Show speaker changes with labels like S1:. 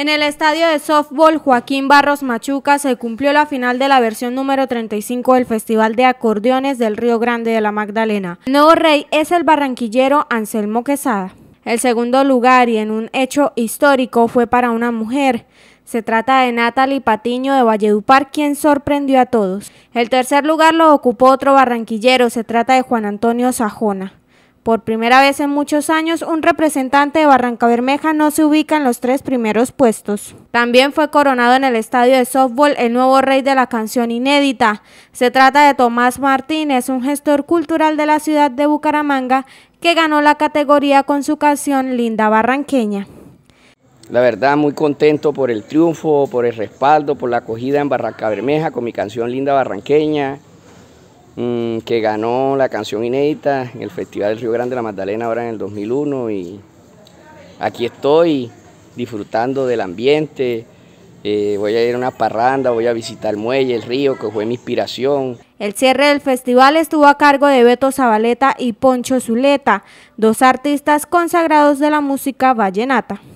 S1: En el estadio de softball Joaquín Barros Machuca se cumplió la final de la versión número 35 del Festival de Acordeones del Río Grande de la Magdalena. El nuevo rey es el barranquillero Anselmo Quesada. El segundo lugar y en un hecho histórico fue para una mujer. Se trata de Natalie Patiño de Valledupar, quien sorprendió a todos. El tercer lugar lo ocupó otro barranquillero, se trata de Juan Antonio Sajona. Por primera vez en muchos años, un representante de Barranca Bermeja no se ubica en los tres primeros puestos. También fue coronado en el estadio de softball el nuevo rey de la canción inédita. Se trata de Tomás Martínez, un gestor cultural de la ciudad de Bucaramanga, que ganó la categoría con su canción Linda Barranqueña.
S2: La verdad, muy contento por el triunfo, por el respaldo, por la acogida en Barranca Bermeja con mi canción Linda Barranqueña. Mm, que ganó la canción inédita en el Festival del Río Grande de la Magdalena ahora en el 2001 y aquí estoy disfrutando del ambiente, eh, voy a ir a una parranda, voy a visitar el muelle, el río, que fue mi inspiración.
S1: El cierre del festival estuvo a cargo de Beto Zabaleta y Poncho Zuleta, dos artistas consagrados de la música vallenata.